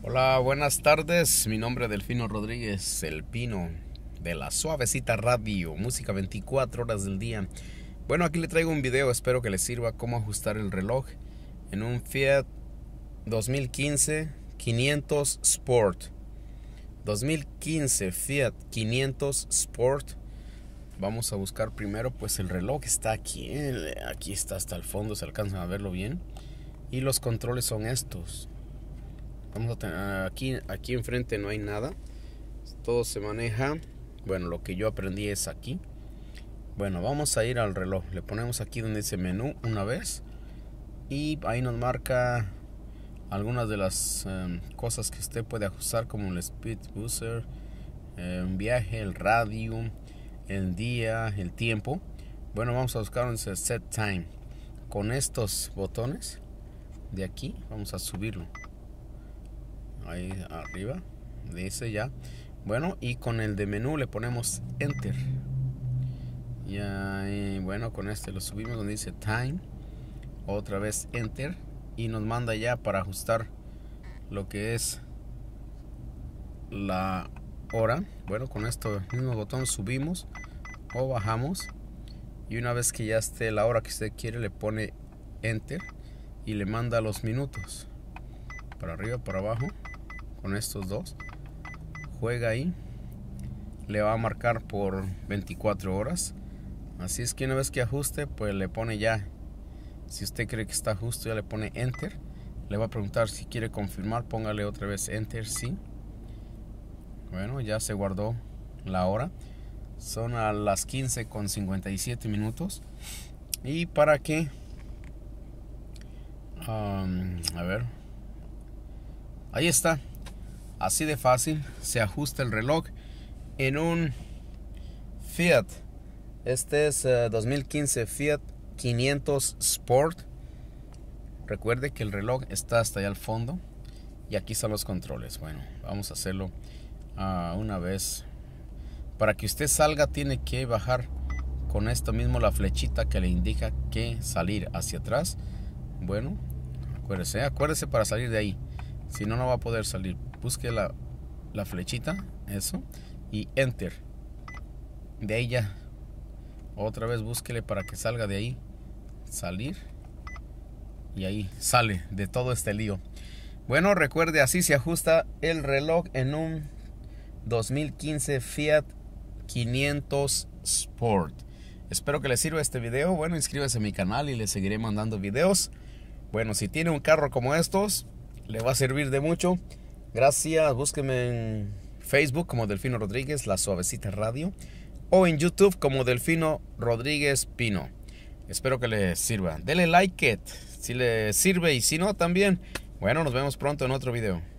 Hola, buenas tardes. Mi nombre es Delfino Rodríguez, el Pino, de la Suavecita Radio, música 24 horas del día. Bueno, aquí le traigo un video, espero que le sirva cómo ajustar el reloj en un Fiat 2015 500 Sport. 2015 Fiat 500 Sport vamos a buscar primero pues el reloj está aquí eh, aquí está hasta el fondo se alcanzan a verlo bien y los controles son estos aquí, aquí enfrente no hay nada. Todo se maneja. Bueno, lo que yo aprendí es aquí. Bueno, vamos a ir al reloj. Le ponemos aquí donde dice menú una vez. Y ahí nos marca algunas de las em, cosas que usted puede ajustar como el speed booster, un em, viaje, el radio, el día, el tiempo. Bueno, vamos a buscar donde set time. Con estos botones de aquí vamos a subirlo ahí arriba, dice ya. Bueno, y con el de menú le ponemos enter. Y eh, bueno, con este lo subimos donde dice time. Otra vez enter. Y nos manda ya para ajustar lo que es la hora. Bueno, con esto mismo botón subimos o bajamos. Y una vez que ya esté la hora que usted quiere, le pone enter y le manda los minutos. Para arriba, para abajo con estos dos. Juega ahí. Le va a marcar por 24 horas. Así es que una vez que ajuste, pues le pone ya. Si usted cree que está justo, ya le pone enter. Le va a preguntar si quiere confirmar. Póngale otra vez enter, sí. Bueno, ya se guardó la hora. Son a las 15 con 57 minutos. Y para que... a ver. Ahí está. Así de fácil se ajusta el reloj en un Fiat. Este es 2015 eh, Fiat 500 Sport. Recuerde que el reloj está hasta allá al fondo y aquí están los controles. Bueno, vamos a hacerlo ah, una vez. Para que usted salga tiene que bajar con esto mismo la flechita que le indica que salir hacia atrás. Bueno, acuérdese, acuérdese para salir de ahí. Si no, no va a poder salir. Busque la, flechita, eso, y enter. De ahí ya. Otra vez búsquele para que salga de ahí. Salir. Y ahí sale de todo este lío. Bueno, recuerde, así se ajusta el reloj en un 2015 Fiat 500 Sport. Espero que les sirva este video. Bueno, inscríbase a mi canal y le seguiré mandando videos. Bueno, si tiene un carro como estos, le va a servir de mucho. Gracias, Búsqueme en Facebook como Delfino Rodríguez, La Suavecita Radio, o en YouTube como Delfino Rodríguez Pino. Espero que les sirva. Dele like si le sirve y si no también. Bueno, nos vemos pronto en otro video.